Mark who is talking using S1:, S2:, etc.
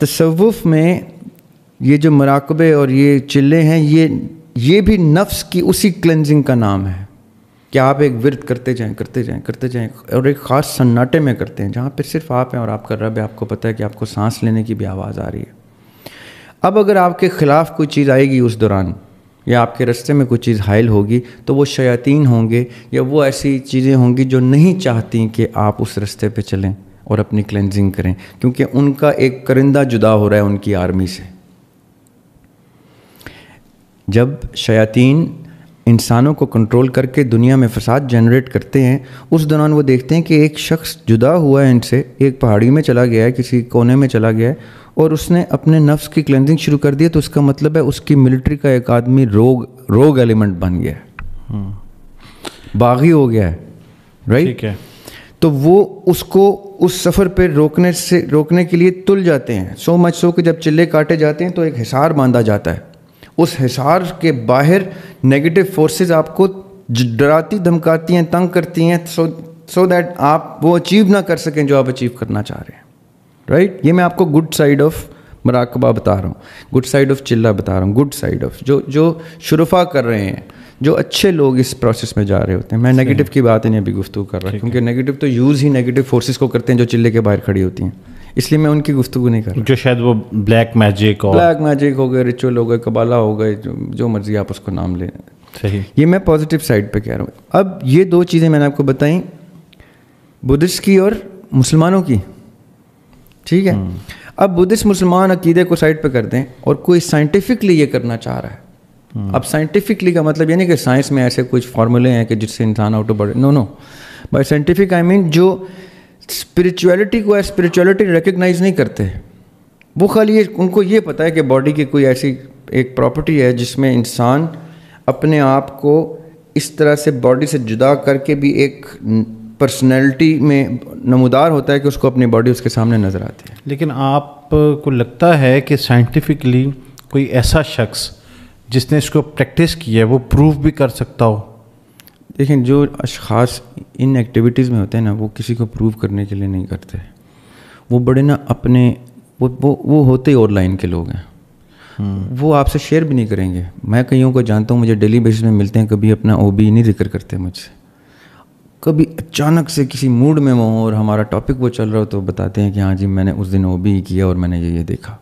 S1: तसवुफ़ में ये जो मराकबे और ये चिल्ले हैं ये ये भी नफ्स की उसी क्लेंजिंग का नाम है कि आप एक विरत करते जाएं करते जाएं करते जाएं और एक ख़ास सन्नाटे में करते हैं जहाँ पर सिर्फ आप हैं और आपका रब है आपको पता है कि आपको सांस लेने की भी आवाज़ आ रही है अब अगर आपके ख़िलाफ़ कोई चीज़ आएगी उस दौरान या आपके रस्ते में कोई चीज़ हायल होगी तो वो शयातीन होंगे या वो ऐसी चीज़ें होंगी जो नहीं चाहती कि आप उस रस्ते पर चलें और अपनी क्लेंजिंग करें क्योंकि उनका एक करिंदा जुदा हो रहा है उनकी आर्मी से जब शयातीन इंसानों को कंट्रोल करके दुनिया में फसाद जनरेट करते हैं उस दौरान वो देखते हैं कि एक शख्स जुदा हुआ है इनसे एक पहाड़ी में चला गया है किसी कोने में चला गया है और उसने अपने नफ्स की क्लेंजिंग शुरू कर दी तो उसका मतलब है उसकी मिलिट्री का एक आदमी रोग रोग एलिमेंट बन गया है हम्म। बागी हो गया है राइट ठीक है तो वो उसको उस सफ़र पर रोकने से रोकने के लिए तुल जाते हैं सो मच सो कि जब चिल्ले काटे जाते हैं तो एक हिसार बांधा जाता है उस हिसार के बाहर नेगेटिव फोर्सेस आपको डराती धमकाती हैं तंग करती हैं सो सो दैट आप वो अचीव ना कर सकें जो आप अचीव करना चाह रहे हैं राइट right? ये मैं आपको गुड साइड ऑफ मराकबा बता रहा हूँ गुड साइड ऑफ चिल्ला बता रहा हूँ गुड साइड ऑफ जो जो शुरुफा कर रहे हैं जो अच्छे लोग इस प्रोसेस में जा रहे होते हैं मैं नेगेटिव की बात ही नहीं अभी गुफ्तु कर रहा क्योंकि नेगेटिव तो यूज़ ही नेगेटिव फोर्सेस को करते हैं जो चिल्ले के बाहर खड़ी होती हैं इसलिए मैं उनकी गुफ्तु नहीं कर रहा जो शायद वो ब्लैक मैजिक और ब्लैक मैजिक हो गए रिचुअल हो गए कबाला हो गए जो, जो मर्जी आप उसको नाम ले सही ये मैं पॉजिटिव साइड पर कह रहा हूँ अब ये दो चीज़ें मैंने आपको बताई बुद्धिस्ट की और मुसलमानों की ठीक है हम्म। अब बुद्धिस्ट मुसलमान अकीदे को साइड पर कर दें और कोई साइंटिफिकली ये करना चाह रहा है Hmm. अब साइंटिफिकली का मतलब ये नहीं कि साइंस में ऐसे कुछ फार्मूले हैं कि जिससे इंसान out of body no no by scientific I mean जो स्पिरिचुअलिटी को स्पिरिचुअलिटी रिकग्नाइज नहीं करते वो खाली ये उनको ये पता है कि बॉडी की कोई ऐसी एक प्रॉपर्टी है जिसमें इंसान अपने आप को इस तरह से बॉडी से जुदा करके भी एक पर्सनैलिटी में नमदार होता है कि उसको अपनी बॉडी उसके सामने नज़र आती है लेकिन आपको लगता है कि साइंटिफिकली कोई ऐसा शख्स जिसने इसको प्रैक्टिस की है वो प्रूव भी कर सकता हो देखें जो अशास इन एक्टिविटीज़ में होते हैं ना वो किसी को प्रूव करने के लिए नहीं करते वो बड़े ना अपने वो वो वो होते ही और लाइन के लोग हैं हम्म। वो आपसे शेयर भी नहीं करेंगे मैं कईयों को जानता हूँ मुझे डेली बेसिस में मिलते हैं कभी अपना ओ बी नहीं जिक्र करते मुझसे कभी अचानक से किसी मूड में वो और हमारा टॉपिक वो चल रहा हो तो बताते हैं कि हाँ जी मैंने उस दिन ओ बी किया और मैंने ये ये देखा